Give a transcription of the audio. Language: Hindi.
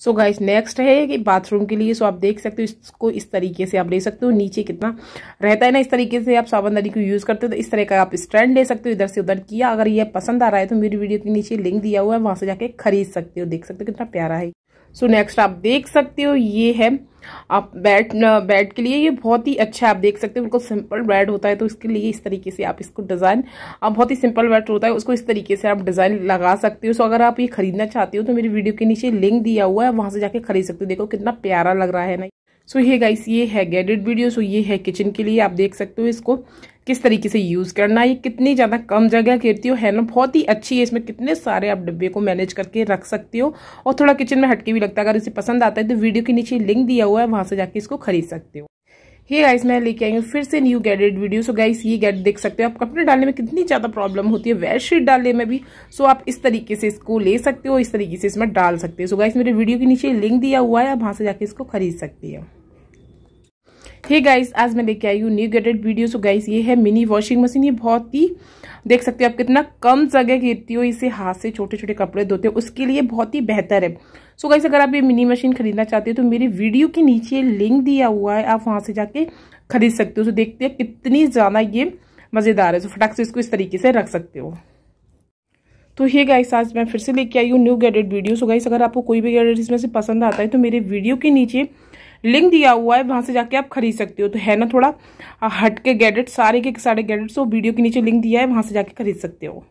सो गाइस नेक्स्ट है कि बाथरूम के लिए सो आप देख सकते हो इसको इस तरीके से आप ले सकते हो नीचे कितना रहता है ना इस तरीके से आप सावनदारी को यूज़ करते हो तो इस तरह का आप स्टैंड ले सकते हो इधर से उधर किया अगर ये पसंद आ रहा है तो मेरी वीडियो के नीचे लिंक दिया हुआ है वहाँ से जाके खरीद सकते हो देख सकते हो कितना प्यारा है सो so नेक्स्ट आप देख सकते हो ये है आप बेड बेड के लिए ये बहुत ही अच्छा है आप देख सकते हो बिल्कुल सिंपल बेड होता है तो इसके लिए इस तरीके से आप इसको डिज़ाइन आप बहुत ही सिंपल बेड होता है उसको इस तरीके से आप डिज़ाइन लगा सकते हो सो अगर आप ये खरीदना चाहते हो तो मेरी वीडियो के नीचे लिंक दिया हुआ है वहाँ से जाके खरीद सकते हो देखो कितना प्यारा लग रहा है ना सो ये गाइस ये है गैडेड वीडियो सो ये है किचन के लिए आप देख सकते हो इसको किस तरीके से यूज़ करना है कितनी ज़्यादा कम जगह घेरती हो है ना बहुत ही अच्छी है इसमें कितने सारे आप डिब्बे को मैनेज करके रख सकते हो और थोड़ा किचन में हटके भी लगता है अगर इसे पसंद आता है तो वीडियो के नीचे लिंक दिया हुआ है वहाँ से जाके इसको खरीद सकते हो ये गाइस मैं लेके आई हूँ फिर से न्यू गैडेड वीडियो सो गाइस ये गैड देख सकते हो आप कपड़े डालने में कितनी ज़्यादा प्रॉब्लम होती है वेयर शीट डालने में भी सो आप इस तरीके से इसको ले सकते हो इस तरीके से इसमें डाल सकते हो सो गाइस मेरे वीडियो के नीचे लिंक दिया हुआ है आप वहाँ से जाके इसको खरीद सकती है हे गाइस आज मैं लेके आई हूँ न्यू गेटेड वीडियो सो गाइस ये है मिनी वॉशिंग मशीन ये बहुत ही देख सकते हो आप कितना कम जगह गिरती हो इसे हाथ से छोटे छोटे कपड़े धोते हो उसके लिए बहुत ही बेहतर है सो गाइस अगर आप ये मिनी मशीन खरीदना चाहते हो तो मेरी वीडियो के नीचे लिंक दिया हुआ है आप वहाँ से जाके खरीद सकते हो सो देखते हैं कितनी ज़्यादा ये मज़ेदार है सो फटाक से इसको इस तरीके से रख सकते हो तो ये गाइस आज मैं फिर से लेके आई हूँ न्यू गैडेड वीडियो सो गाइस अगर आपको कोई भी गैडेट इसमें से पसंद आता है तो मेरे वीडियो के नीचे लिंक दिया हुआ है वहाँ से जाके आप खरीद सकते हो तो है ना थोड़ा हट के सारे के सारे गैडेट्स वो वीडियो के नीचे लिंक दिया है वहां से जाके खरीद सकते हो